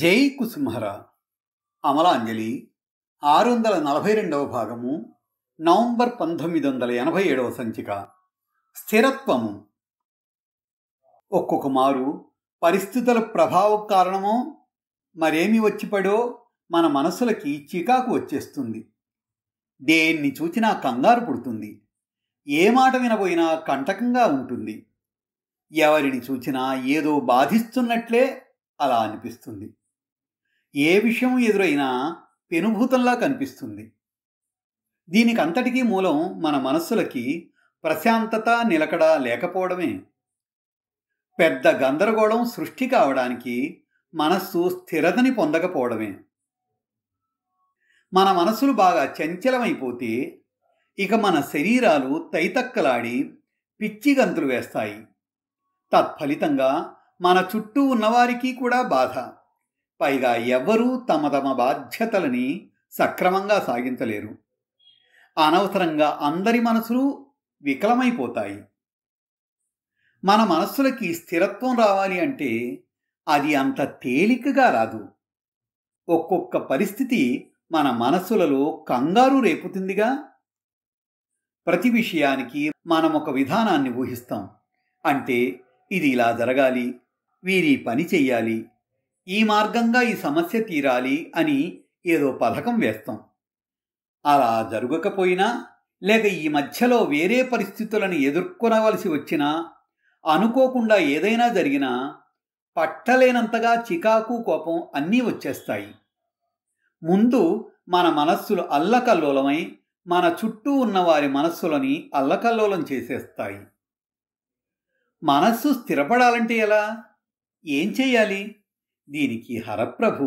జై కుసుమహర అమలాంజలి ఆరు వందల నలభై రెండవ భాగము నవంబర్ పంతొమ్మిది వందల ఎనభై ఏడవ సంచిక స్థిరత్వము ఒక్కొక్క మారు పరిస్థితుల ప్రభావం కారణమో మరేమి వచ్చిపడో మన మనసులకి చికాకు వచ్చేస్తుంది దేన్ని చూచినా కంగారు పుడుతుంది ఏ మాట వినబోయినా కంటకంగా ఉంటుంది ఎవరిని చూచినా ఏదో బాధిస్తున్నట్లే అలా అనిపిస్తుంది ఏ విషయం ఎదురైనా పెనుభూతంలా కనిపిస్తుంది దీనికి అంతటికీ మూలం మన మనస్సులకి ప్రశాంతత నిలకడ లేకపోవడమే పెద్ద గందరగోళం సృష్టి కావడానికి మనస్సు స్థిరతని పొందకపోవడమే మన మనసులు బాగా చంచలమైపోతే ఇక మన శరీరాలు తైతక్కలాడి పిచ్చి గంతులు వేస్తాయి తత్ఫలితంగా మన చుట్టూ ఉన్నవారికి కూడా బాధ పైగా ఎవ్వరూ తమ తమ బాధ్యతలని సక్రమంగా సాగించలేరు అనవసరంగా అందరి మనసులు వికలమైపోతాయి మన మనస్సులకి స్థిరత్వం రావాలి అంటే అది అంత తేలికగా రాదు ఒక్కొక్క పరిస్థితి మన మనస్సులలో కంగారు రేపుతుందిగా ప్రతి విషయానికి మనం ఒక విధానాన్ని ఊహిస్తాం అంటే ఇది ఇలా జరగాలి వీరి పని చెయ్యాలి ఈ మార్గంగా ఈ సమస్య తీరాలి అని ఏదో పథకం వేస్తాం అలా జరగకపోయినా లేక ఈ మధ్యలో వేరే పరిస్థితులను ఎదుర్కొనవలసి వచ్చినా అనుకోకుండా ఏదైనా జరిగినా పట్టలేనంతగా చికాకు కోపం అన్నీ వచ్చేస్తాయి ముందు మన మనస్సులు అల్లకల్లోలమై మన చుట్టూ ఉన్న వారి మనస్సులని అల్లకల్లోలం చేసేస్తాయి మనస్సు స్థిరపడాలంటే ఎలా ఏం చేయాలి దీనికి హరప్రభు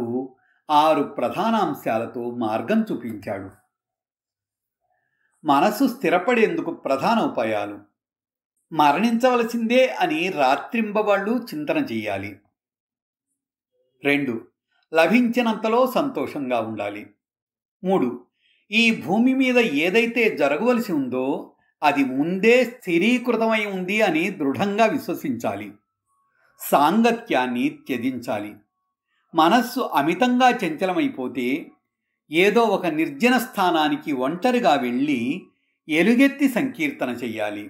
ఆరు ప్రధానాంశాలతో మార్గం చూపించాడు మనసు స్థిరపడేందుకు ప్రధాన ఉపాయాలు మరణించవలసిందే అని రాత్రింబవాళ్ళు చింతన చేయాలి రెండు లభించినంతలో సంతోషంగా ఉండాలి మూడు ఈ భూమి మీద ఏదైతే జరగవలసి ఉందో అది ముందే స్థిరీకృతమై ఉంది అని దృఢంగా విశ్వసించాలి సాంగత్యాన్ని త్యజించాలి మనస్సు అమితంగా చంచలమైపోతే ఏదో ఒక నిర్జన స్థానానికి ఒంటరిగా వెళ్ళి ఎలుగెత్తి సంకీర్తన చెయ్యాలి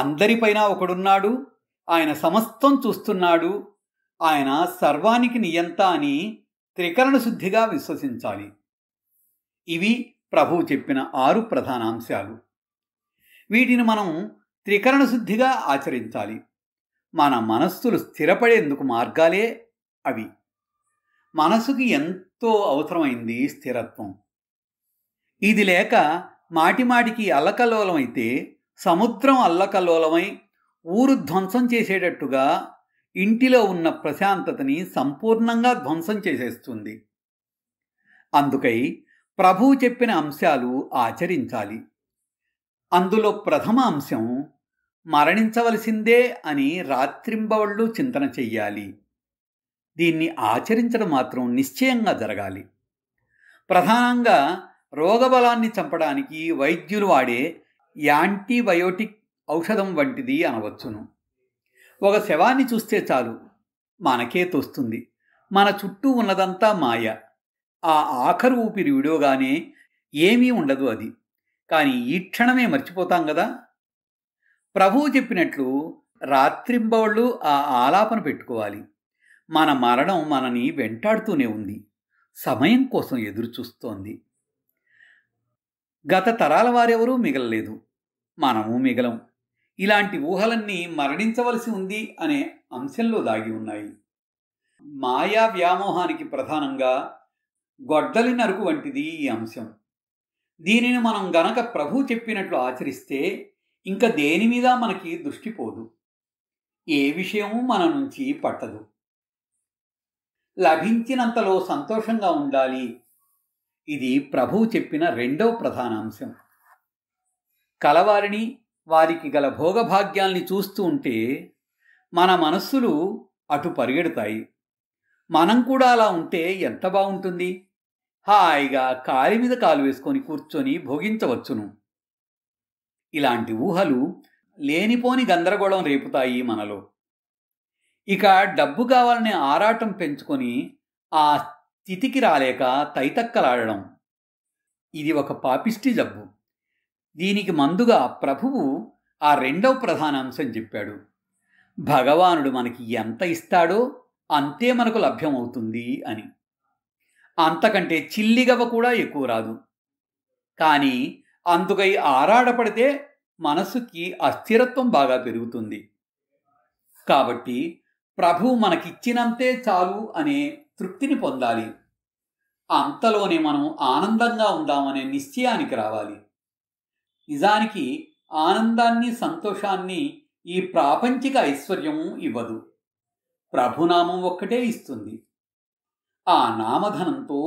అందరిపైన ఒకడున్నాడు ఆయన సమస్తం చూస్తున్నాడు ఆయన సర్వానికి నియంత అని త్రికరణ శుద్ధిగా విశ్వసించాలి ఇవి ప్రభువు చెప్పిన ఆరు ప్రధాన అంశాలు వీటిని మనం త్రికరణ శుద్ధిగా ఆచరించాలి మన మనస్సులు స్థిరపడేందుకు మార్గాలే అవి మనసుకి ఎంతో అవసరమైంది స్థిరత్వం ఇది లేక మాటిమాటికి అల్లకలోలమైతే సముద్రం అల్లకలోలమై ఊరు ధ్వంసం చేసేటట్టుగా ఇంటిలో ఉన్న ప్రశాంతతని సంపూర్ణంగా ధ్వంసం చేసేస్తుంది అందుకై ప్రభువు చెప్పిన అంశాలు ఆచరించాలి అందులో ప్రథమ అంశం మరణించవలసిందే అని రాత్రింబవళ్ళు చింతన చెయ్యాలి దీన్ని ఆచరించడం మాత్రం నిశ్చయంగా జరగాలి ప్రధానంగా రోగబలాన్ని చంపడానికి వైద్యులు వాడే యాంటీబయోటిక్ ఔషధం వంటిది అనవచ్చును ఒక శవాన్ని చూస్తే చాలు మనకే తోస్తుంది మన చుట్టూ ఉన్నదంతా మాయ ఆ ఆఖరు ఊపిరి విడవగానే ఏమీ ఉండదు అది కానీ ఈ క్షణమే మర్చిపోతాం కదా ప్రభువు చెప్పినట్లు రాత్రింబవళ్ళు ఆ ఆలాపన పెట్టుకోవాలి మన మరణం మనని వెంటాడుతూనే ఉంది సమయం కోసం ఎదురుచూస్తోంది గత తరాల వారెవరూ మిగలలేదు మనము మిగలం ఇలాంటి ఊహలన్నీ మరణించవలసి ఉంది అనే అంశంలో దాగి ఉన్నాయి మాయా వ్యామోహానికి ప్రధానంగా గొడ్డలి నరుకు వంటిది ఈ అంశం దీనిని మనం గనక ప్రభు చెప్పినట్లు ఆచరిస్తే ఇంకా దేని మీద మనకి దృష్టి పోదు ఏ విషయము మన నుంచి పట్టదు లభించినంతలో సంతోషంగా ఉండాలి ఇది ప్రభువు చెప్పిన రెండో ప్రధానాంశం కలవారిని వారికి గల భోగభాగ్యాల్ని చూస్తూ ఉంటే మన మనస్సులు అటు పరిగెడతాయి మనం కూడా అలా ఉంటే ఎంత బాగుంటుంది హాయిగా కాలి మీద కాలు వేసుకొని కూర్చొని భోగించవచ్చును ఇలాంటి ఊహలు లేనిపోని గందరగోళం రేపుతాయి మనలో ఇక డబ్బు కావాలనే ఆరాటం పెంచుకొని ఆ స్థితికి రాలేక తైతక్కలాడడం ఇది ఒక పాపిష్టి జబ్బు దీనికి మందుగా ప్రభువు ఆ రెండవ ప్రధాన అంశం చెప్పాడు భగవానుడు మనకి ఎంత ఇస్తాడో అంతే మనకు లభ్యమవుతుంది అని అంతకంటే చిల్లిగవ కూడా ఎక్కువ రాదు కానీ అందుకై ఆరాడపడితే మనసుకి అస్థిరత్వం బాగా పెరుగుతుంది కాబట్టి ప్రభువు మనకిచ్చినంతే చాలు అనే తృప్తిని పొందాలి అంతలోనే మనం ఆనందంగా ఉందామనే నిశ్చయానికి రావాలి నిజానికి ఆనందాన్ని సంతోషాన్ని ఈ ప్రాపంచిక ఐశ్వర్యము ఇవ్వదు ప్రభునామం ఒక్కటే ఇస్తుంది ఆ నామధనంతో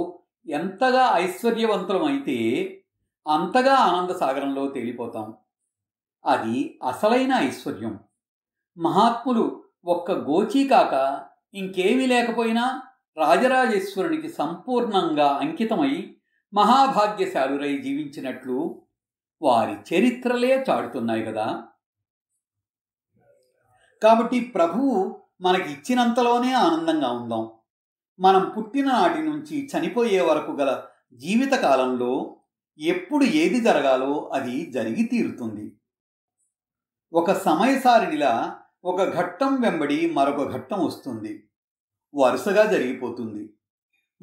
ఎంతగా ఐశ్వర్యవంతులమైతే అంతగా ఆనంద సాగరంలో తేలిపోతాం అది అసలైన ఐశ్వర్యం మహాత్ములు ఒక్క గోచి కాక ఇంకేమీ లేకపోయినా రాజరాజేశ్వరునికి సంపూర్ణంగా అంకితమై మహాభాగ్యశాలురై జీవించినట్లు వారి చరిత్రలే చాటుతున్నాయి కదా కాబట్టి ప్రభువు మనకి ఇచ్చినంతలోనే ఆనందంగా ఉందాం మనం పుట్టిన నాటి నుంచి చనిపోయే వరకు గల జీవితకాలంలో ఎప్పుడు ఏది జరగాలో అది జరిగి తీరుతుంది ఒక సమయసారినిలా ఒక ఘట్టం వెంబడి మరొక ఘట్టం వస్తుంది వరుసగా జరిగిపోతుంది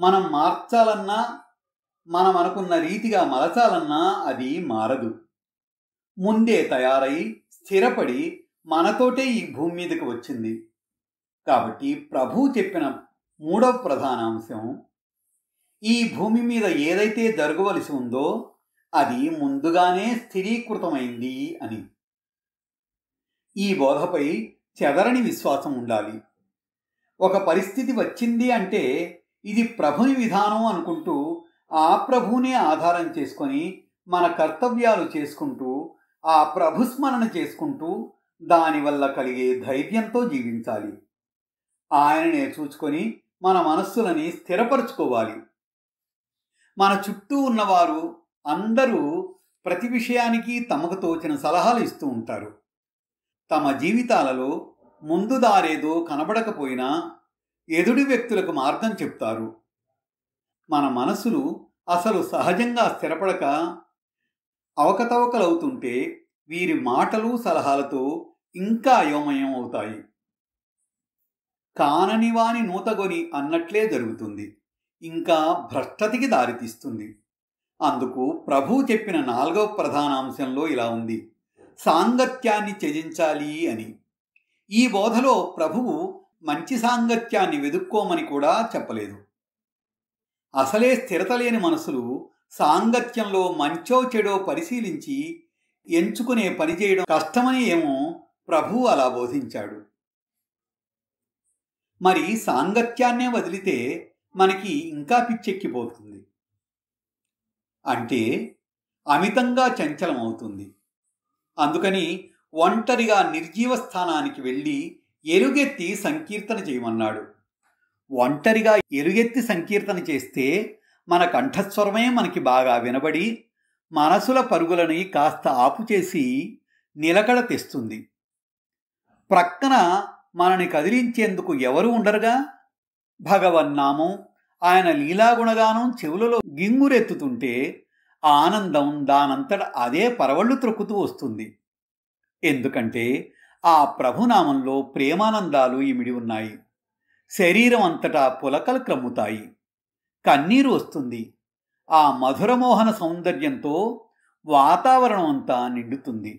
మనం మార్చాలన్నా మనం అనుకున్న రీతిగా మలచాలన్నా అది మారదు ముందే తయారై స్థిరపడి మనతోటే ఈ భూమి మీదకి వచ్చింది కాబట్టి ప్రభు చెప్పిన మూడవ ప్రధాన అంశం ఈ భూమి మీద ఏదైతే జరగవలసి ఉందో అది ముందుగానే స్థిరీకృతమైంది అని ఈ బోధపై చెదరని విశ్వాసం ఉండాలి ఒక పరిస్థితి వచ్చింది అంటే ఇది ప్రభుని విధానం అనుకుంటూ ఆ ప్రభునే ఆధారం చేసుకొని మన కర్తవ్యాలు చేసుకుంటూ ఆ ప్రభుస్మరణ చేసుకుంటూ దానివల్ల కలిగే ధైర్యంతో జీవించాలి ఆయననే చూచుకొని మన మనస్సులని స్థిరపరచుకోవాలి మన చుట్టూ ఉన్నవారు అందరూ ప్రతి విషయానికి తమకు తోచిన సలహాలు ఇస్తూ ఉంటారు తమ జీవితాలలో ముందు దారేదో కనబడకపోయినా ఎదుడి వ్యక్తులకు మార్గం చెప్తారు మన మనసులు అసలు సహజంగా స్థిరపడక అవకతవకలవుతుంటే వీరి మాటలు సలహాలతో ఇంకా అయోమయం అవుతాయి కానని వాని నూతగొని అన్నట్లే జరుగుతుంది ఇంకా భ్రష్టతికి దారితీస్తుంది అందుకు ప్రభు చెప్పిన నాలుగవ ప్రధాన అంశంలో ఇలా ఉంది సాంగత్యాన్ని త్యజించాలి అని ఈ బోధలో ప్రభువు మంచి సాంగత్యాన్ని వెదుక్కోమని కూడా చెప్పలేదు అసలే స్థిరత లేని మనసులు సాంగత్యంలో మంచో చెడో పరిశీలించి ఎంచుకునే పని చేయడం కష్టమని ఏమో ప్రభువు అలా బోధించాడు మరి సాంగత్యాన్నే వదిలితే మనకి ఇంకా పిచ్చెక్కిపోతుంది అంటే అమితంగా చంచలమవుతుంది అందుకని ఒంటరిగా నిర్జీవ స్థానానికి వెళ్ళి ఎరుగెత్తి సంకీర్తన చేయమన్నాడు ఒంటరిగా ఎరుగెత్తి సంకీర్తన చేస్తే మన కంఠస్వరమే మనకి బాగా వినబడి మనసుల పరుగులని కాస్త ఆపు చేసి నిలకడ తెస్తుంది ప్రక్కన మనని కదిలించేందుకు ఎవరు ఉండరుగా భగవన్నామం ఆయన లీలాగుణగానం చెవులలో గింగురెత్తుతుంటే ఆనందం దానంతట అదే పరవళ్ళు త్రొక్కుతూ వస్తుంది ఎందుకంటే ఆ ప్రభునామంలో ప్రేమానందాలు ఇమిడి ఉన్నాయి శరీరం అంతటా పులకలు క్రమ్ముతాయి కన్నీరు వస్తుంది ఆ మధురమోహన సౌందర్యంతో వాతావరణం అంతా నిండుతుంది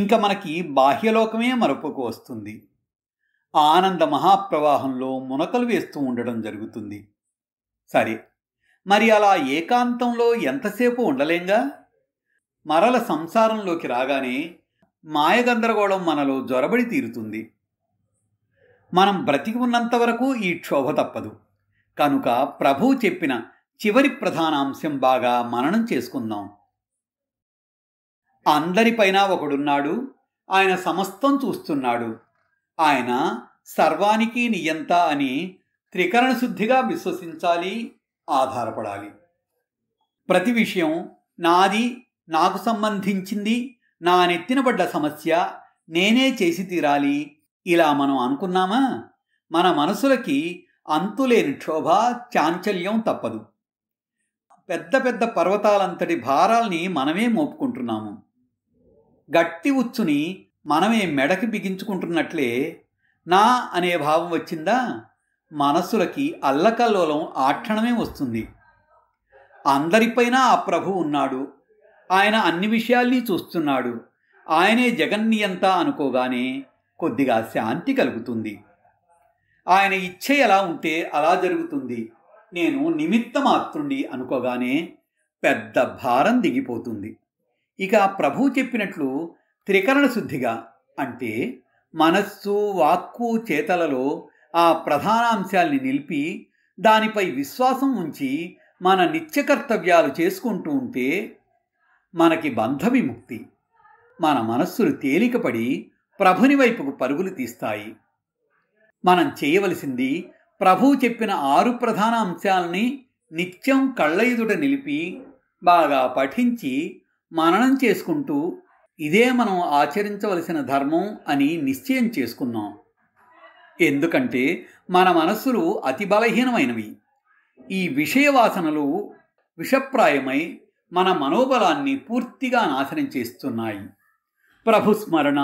ఇంకా మనకి బాహ్యలోకమే మరొకకు వస్తుంది ఆనంద మహాప్రవాహంలో మునకలు వేస్తూ ఉండడం జరుగుతుంది సరే మరి అలా ఏకాంతంలో ఎంతసేపు ఉండలేంగా మరల సంసారంలోకి రాగానే మాయగందరగోళం మనలో జ్వరబడి తీరుతుంది మనం బ్రతికి ఉన్నంతవరకు ఈ క్షోభ తప్పదు కనుక ప్రభువు చెప్పిన చివరి ప్రధానాంశం బాగా మననం చేసుకుందాం అందరిపైన ఒకడున్నాడు ఆయన సమస్తం చూస్తున్నాడు ఆయన సర్వానికి నియంత అని త్రికరణ శుద్ధిగా విశ్వసించాలి ఆధారపడాలి ప్రతి విషయం నాది నాకు సంబంధించింది నా నెత్తినబడ్డ సమస్య నేనే చేసి తీరాలి ఇలా మనం అనుకున్నామా మన మనసులకి అంతులేని క్షోభ చాంచల్యం తప్పదు పెద్ద పెద్ద పర్వతాలంతటి భారాల్ని మనమే మోపుకుంటున్నాము గట్టి ఉచ్చుని మనమే మెడకి బిగించుకుంటున్నట్లే నా అనే భావం వచ్చిందా మనస్సులకి అల్లకల్లోలం ఆక్షణమే వస్తుంది అందరిపైన ఆ ప్రభు ఉన్నాడు ఆయన అన్ని విషయాల్ని చూస్తున్నాడు ఆయనే జగన్నియంత అనుకోగానే కొద్దిగా శాంతి కలుగుతుంది ఆయన ఇచ్చే ఎలా ఉంటే అలా జరుగుతుంది నేను నిమిత్త మాత్రుండి అనుకోగానే పెద్ద భారం దిగిపోతుంది ఇక ప్రభు చెప్పినట్లు త్రికరణ శుద్ధిగా అంటే మనస్సు వాక్కు చేతలలో ఆ ప్రధానాంశాల్ని నిలిపి దానిపై విశ్వాసం ఉంచి మన నిత్య కర్తవ్యాలు చేసుకుంటూ ఉంటే మనకి బంధ విముక్తి మన మనస్సులు తేలికపడి ప్రభుని వైపుకు పరుగులు తీస్తాయి మనం చేయవలసింది ప్రభువు చెప్పిన ఆరు ప్రధాన అంశాలని నిత్యం కళ్ళయుదుట నిలిపి బాగా పఠించి మననం చేసుకుంటూ ఇదే మనం ఆచరించవలసిన ధర్మం అని నిశ్చయం చేసుకున్నాం ఎందుకంటే మన మనస్సులు అతి బలహీనమైనవి ఈ విషయవాసనలు విషప్రాయమై మన మనోబలాన్ని పూర్తిగా నాశనం చేస్తున్నాయి ప్రభుస్మరణ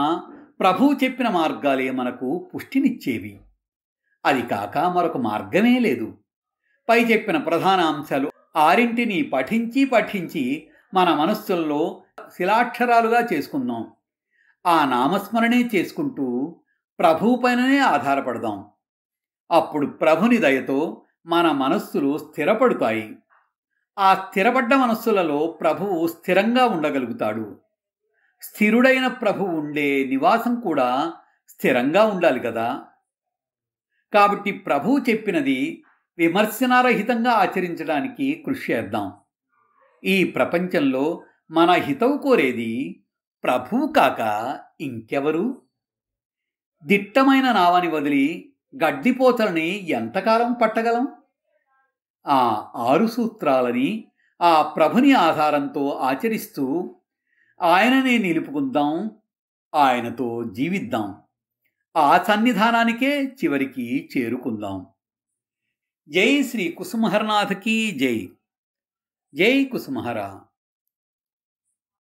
ప్రభు చెప్పిన మార్గాలే మనకు పుష్టినిచ్చేవి అది కాక మరొక మార్గమే లేదు పై చెప్పిన ప్రధాన అంశాలు ఆరింటిని పఠించి పఠించి మన మనస్సుల్లో శిలాక్షరాలుగా చేసుకుందాం ఆ నామస్మరణే చేసుకుంటూ ప్రభువు పైననే ఆధారపడదాం అప్పుడు ప్రభుని దయతో మన మనస్సులు స్థిరపడుతాయి ఆ స్థిరపడ్డ మనస్సులలో ప్రభువు స్థిరంగా ఉండగలుగుతాడు స్థిరుడైన ప్రభు ఉండే నివాసం కూడా స్థిరంగా ఉండాలి కదా కాబట్టి ప్రభువు చెప్పినది విమర్శనారహితంగా ఆచరించడానికి కృషి చేద్దాం ఈ ప్రపంచంలో మన హితవు కోరేది ప్రభువు కాక ఇంకెవరు దిట్టమైన నావని వదిలి గడ్డిపోతలని ఎంతకాలం పట్టగలం ఆ ఆరు సూత్రాలని ఆ ప్రభుని ఆధారంతో ఆచరిస్తూ ఆయననే నిలుపుకుందాం ఆయనతో జీవిద్దాం ఆ సన్నిధానానికే చివరికి చేరుకుందాం జై శ్రీ కుసుమహర్నాథకి జై జై కుసుమహరా